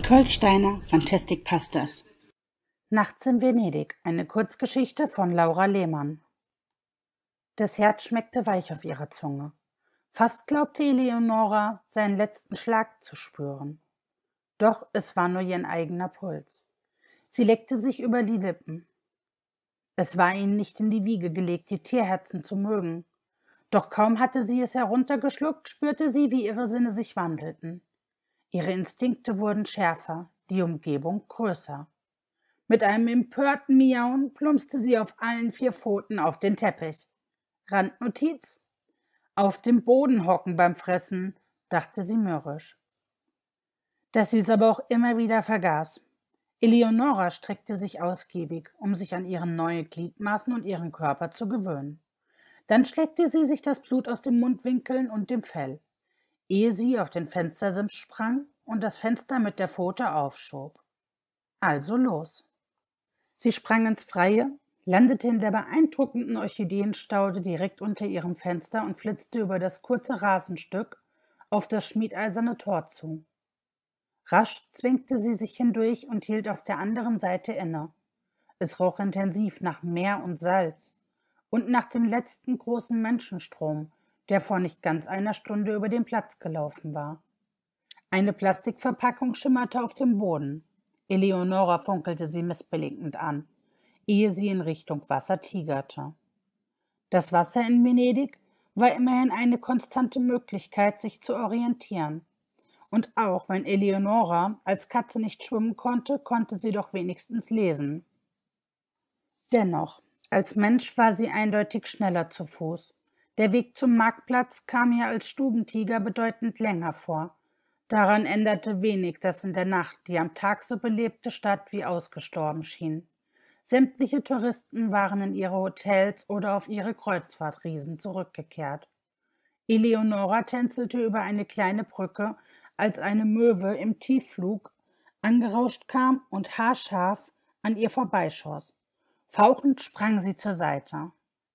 Nicole Steiner, Fantastic Pastas. Nachts in Venedig, eine Kurzgeschichte von Laura Lehmann. Das Herz schmeckte weich auf ihrer Zunge. Fast glaubte Eleonora, seinen letzten Schlag zu spüren. Doch es war nur ihr eigener Puls. Sie leckte sich über die Lippen. Es war ihnen nicht in die Wiege gelegt, die Tierherzen zu mögen. Doch kaum hatte sie es heruntergeschluckt, spürte sie, wie ihre Sinne sich wandelten. Ihre Instinkte wurden schärfer, die Umgebung größer. Mit einem empörten Miauen plumpste sie auf allen vier Pfoten auf den Teppich. Randnotiz. Auf dem Boden hocken beim Fressen, dachte sie mürrisch. Dass sie es aber auch immer wieder vergaß. Eleonora streckte sich ausgiebig, um sich an ihre neuen Gliedmaßen und ihren Körper zu gewöhnen. Dann schleckte sie sich das Blut aus den Mundwinkeln und dem Fell ehe sie auf den Fenstersims sprang und das Fenster mit der Pfote aufschob. Also los. Sie sprang ins Freie, landete in der beeindruckenden Orchideenstaude direkt unter ihrem Fenster und flitzte über das kurze Rasenstück auf das schmiedeiserne Tor zu. Rasch zwängte sie sich hindurch und hielt auf der anderen Seite inne. Es roch intensiv nach Meer und Salz und nach dem letzten großen Menschenstrom, der vor nicht ganz einer Stunde über den Platz gelaufen war. Eine Plastikverpackung schimmerte auf dem Boden. Eleonora funkelte sie missbilligend an, ehe sie in Richtung Wasser tigerte. Das Wasser in Venedig war immerhin eine konstante Möglichkeit, sich zu orientieren. Und auch wenn Eleonora als Katze nicht schwimmen konnte, konnte sie doch wenigstens lesen. Dennoch, als Mensch war sie eindeutig schneller zu Fuß der Weg zum Marktplatz kam ihr als Stubentiger bedeutend länger vor. Daran änderte wenig, dass in der Nacht die am Tag so belebte Stadt wie ausgestorben schien. Sämtliche Touristen waren in ihre Hotels oder auf ihre Kreuzfahrtriesen zurückgekehrt. Eleonora tänzelte über eine kleine Brücke, als eine Möwe im Tiefflug angerauscht kam und haarscharf an ihr vorbeischoss. Fauchend sprang sie zur Seite.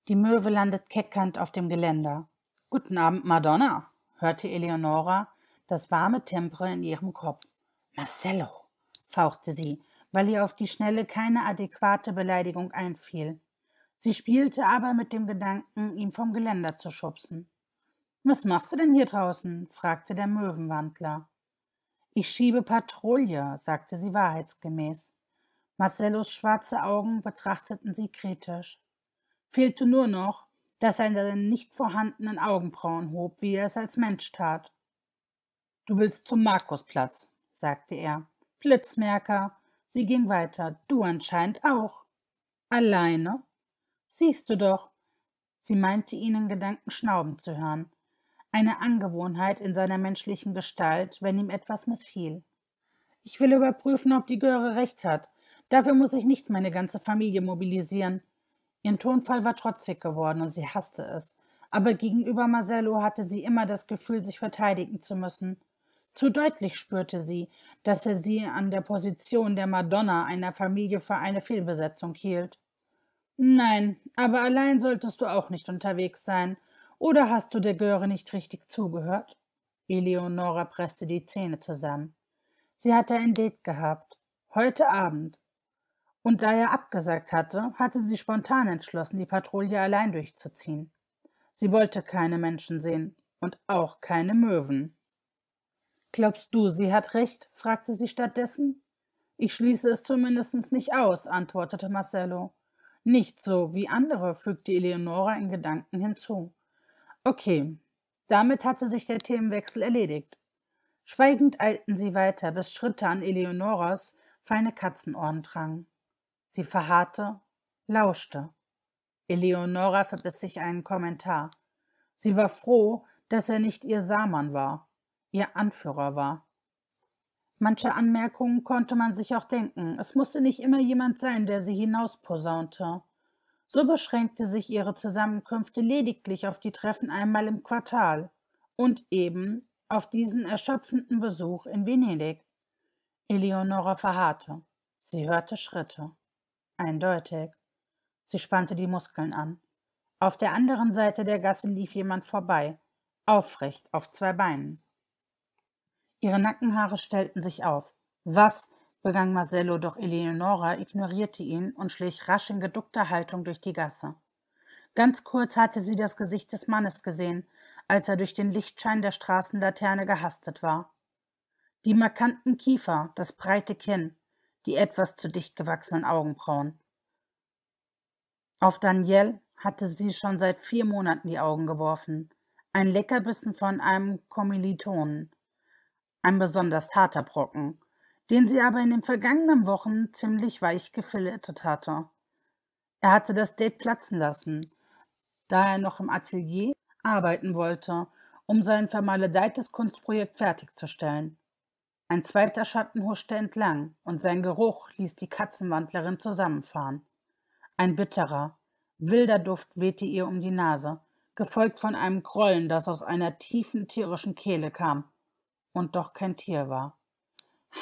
Die Möwe landet keckernd auf dem Geländer. Guten Abend, Madonna, hörte Eleonora das warme Tempere in ihrem Kopf. Marcello, fauchte sie, weil ihr auf die Schnelle keine adäquate Beleidigung einfiel. Sie spielte aber mit dem Gedanken, ihn vom Geländer zu schubsen. Was machst du denn hier draußen? fragte der Möwenwandler. Ich schiebe Patrouille, sagte sie wahrheitsgemäß. Marcellos schwarze Augen betrachteten sie kritisch fehlte nur noch, dass er seine nicht vorhandenen Augenbrauen hob, wie er es als Mensch tat. Du willst zum Markusplatz, sagte er. Blitzmerker. Sie ging weiter. Du anscheinend auch. Alleine? Siehst du doch. Sie meinte ihn in Gedanken schnauben zu hören. Eine Angewohnheit in seiner menschlichen Gestalt, wenn ihm etwas missfiel. Ich will überprüfen, ob die Göre recht hat. Dafür muss ich nicht meine ganze Familie mobilisieren. Ihr Tonfall war trotzig geworden und sie hasste es. Aber gegenüber Marcello hatte sie immer das Gefühl, sich verteidigen zu müssen. Zu deutlich spürte sie, dass er sie an der Position der Madonna einer Familie für eine Fehlbesetzung hielt. Nein, aber allein solltest du auch nicht unterwegs sein. Oder hast du der Göre nicht richtig zugehört? Eleonora presste die Zähne zusammen. Sie hatte ein Date gehabt. Heute Abend. Und da er abgesagt hatte, hatte sie spontan entschlossen, die Patrouille allein durchzuziehen. Sie wollte keine Menschen sehen und auch keine Möwen. Glaubst du, sie hat recht? fragte sie stattdessen. Ich schließe es zumindest nicht aus, antwortete Marcello. Nicht so wie andere, fügte Eleonora in Gedanken hinzu. Okay, damit hatte sich der Themenwechsel erledigt. Schweigend eilten sie weiter, bis Schritte an Eleonoras feine Katzenohren drangen. Sie verharrte, lauschte. Eleonora verbiss sich einen Kommentar. Sie war froh, dass er nicht ihr Saman war, ihr Anführer war. Manche Anmerkungen konnte man sich auch denken. Es musste nicht immer jemand sein, der sie hinausposaunte. So beschränkte sich ihre Zusammenkünfte lediglich auf die Treffen einmal im Quartal und eben auf diesen erschöpfenden Besuch in Venedig. Eleonora verharrte. Sie hörte Schritte. Eindeutig. Sie spannte die Muskeln an. Auf der anderen Seite der Gasse lief jemand vorbei, aufrecht, auf zwei Beinen. Ihre Nackenhaare stellten sich auf. Was? begann Marcello, doch Eleonora ignorierte ihn und schlich rasch in geduckter Haltung durch die Gasse. Ganz kurz hatte sie das Gesicht des Mannes gesehen, als er durch den Lichtschein der Straßenlaterne gehastet war. Die markanten Kiefer, das breite Kinn, die etwas zu dicht gewachsenen Augenbrauen. Auf Daniel hatte sie schon seit vier Monaten die Augen geworfen. Ein Leckerbissen von einem Kommilitonen. Ein besonders harter Brocken, den sie aber in den vergangenen Wochen ziemlich weich gefiltert hatte. Er hatte das Date platzen lassen, da er noch im Atelier arbeiten wollte, um sein vermaledeites Kunstprojekt fertigzustellen. Ein zweiter Schatten huschte entlang, und sein Geruch ließ die Katzenwandlerin zusammenfahren. Ein bitterer, wilder Duft wehte ihr um die Nase, gefolgt von einem Grollen, das aus einer tiefen tierischen Kehle kam und doch kein Tier war.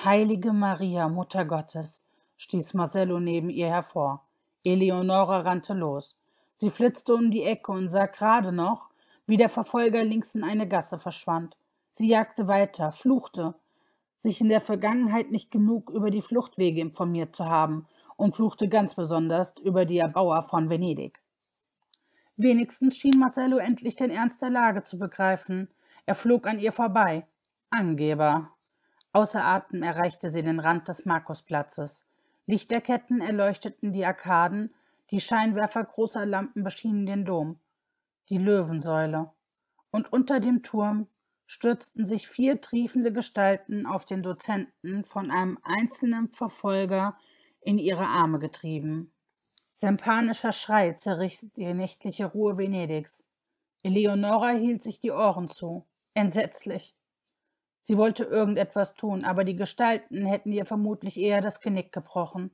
Heilige Maria, Mutter Gottes, stieß Marcello neben ihr hervor. Eleonora rannte los. Sie flitzte um die Ecke und sah gerade noch, wie der Verfolger links in eine Gasse verschwand. Sie jagte weiter, fluchte sich in der Vergangenheit nicht genug über die Fluchtwege informiert zu haben und fluchte ganz besonders über die Erbauer von Venedig. Wenigstens schien Marcello endlich den Ernst der Lage zu begreifen. Er flog an ihr vorbei. Angeber. Außer Atem erreichte sie den Rand des Markusplatzes. Lichterketten erleuchteten die Arkaden, die Scheinwerfer großer Lampen beschienen den Dom, die Löwensäule. Und unter dem Turm stürzten sich vier triefende Gestalten auf den Dozenten, von einem einzelnen Verfolger in ihre Arme getrieben. Sein panischer Schrei zerriss die nächtliche Ruhe Venedigs. Eleonora hielt sich die Ohren zu. Entsetzlich. Sie wollte irgendetwas tun, aber die Gestalten hätten ihr vermutlich eher das Genick gebrochen.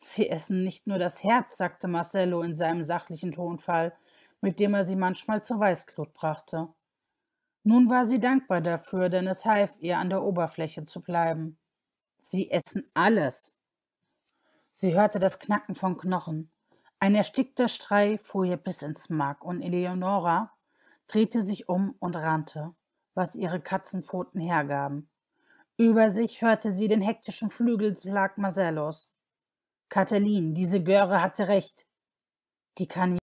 Sie essen nicht nur das Herz, sagte Marcello in seinem sachlichen Tonfall, mit dem er sie manchmal zur Weißglut brachte. Nun war sie dankbar dafür, denn es half ihr, an der Oberfläche zu bleiben. Sie essen alles. Sie hörte das Knacken von Knochen. Ein erstickter Schrei fuhr ihr bis ins Mark und Eleonora drehte sich um und rannte, was ihre Katzenpfoten hergaben. Über sich hörte sie den hektischen Flügelschlag Marcellos. Katalin, diese Göre hatte recht. Die Kanine